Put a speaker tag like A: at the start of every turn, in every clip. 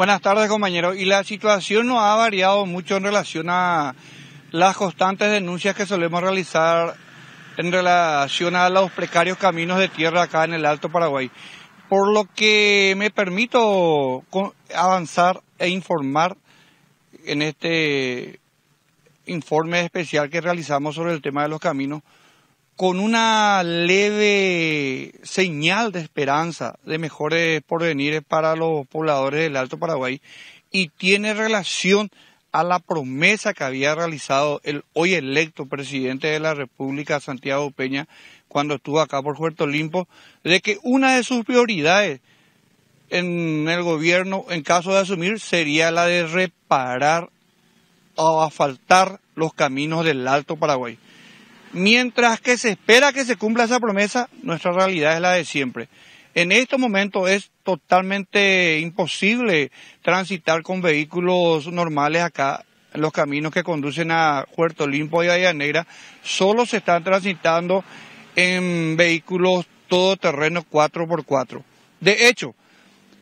A: Buenas tardes, compañeros. Y la situación no ha variado mucho en relación a las constantes denuncias que solemos realizar en relación a los precarios caminos de tierra acá en el Alto Paraguay. Por lo que me permito avanzar e informar en este informe especial que realizamos sobre el tema de los caminos con una leve señal de esperanza de mejores porvenires para los pobladores del Alto Paraguay y tiene relación a la promesa que había realizado el hoy electo presidente de la República, Santiago Peña, cuando estuvo acá por Puerto Olimpo, de que una de sus prioridades en el gobierno, en caso de asumir, sería la de reparar o asfaltar los caminos del Alto Paraguay. Mientras que se espera que se cumpla esa promesa, nuestra realidad es la de siempre. En estos momentos es totalmente imposible transitar con vehículos normales acá. Los caminos que conducen a Puerto Limpo y Bahía Negra solo se están transitando en vehículos todoterreno 4x4. De hecho,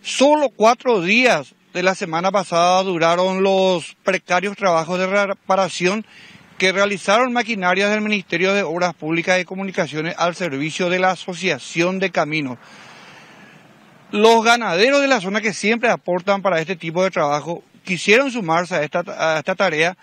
A: solo cuatro días de la semana pasada duraron los precarios trabajos de reparación que realizaron maquinarias del Ministerio de Obras Públicas y Comunicaciones al servicio de la Asociación de Caminos. Los ganaderos de la zona que siempre aportan para este tipo de trabajo quisieron sumarse a esta, tarea,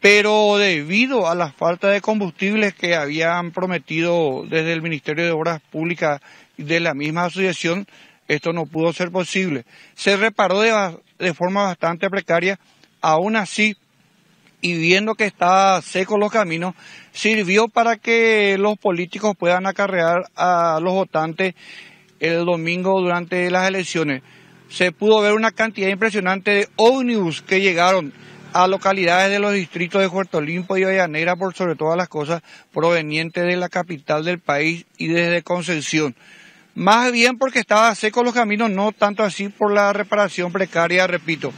A: pero debido a la falta de combustibles que habían prometido desde el Ministerio de Obras Públicas de la misma asociación, esto no pudo ser posible. Se reparó de, de forma bastante precaria, aún así y viendo que está seco los caminos, sirvió para que los políticos puedan acarrear a los votantes el domingo durante las elecciones. Se pudo ver una cantidad impresionante de ómnibus que llegaron a localidades de los distritos de Puerto Olimpo y Vallanera, por sobre todas las cosas, provenientes de la capital del país y desde Concepción. Más bien porque estaba seco los caminos, no tanto así por la reparación precaria, repito.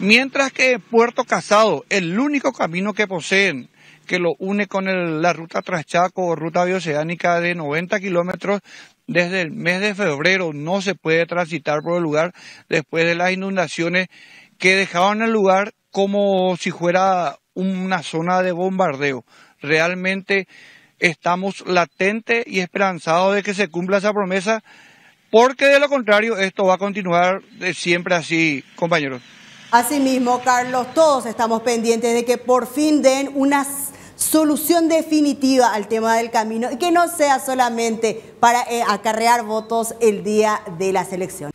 A: Mientras que Puerto Casado, el único camino que poseen, que lo une con la ruta Traschaco o ruta bioceánica de 90 kilómetros, desde el mes de febrero no se puede transitar por el lugar después de las inundaciones que dejaban el lugar como si fuera una zona de bombardeo. Realmente estamos latentes y esperanzados de que se cumpla esa promesa, porque de lo contrario esto va a continuar de siempre así, compañeros. Asimismo, Carlos, todos estamos pendientes de que por fin den una solución definitiva al tema del camino y que no sea solamente para eh, acarrear votos el día de la elecciones.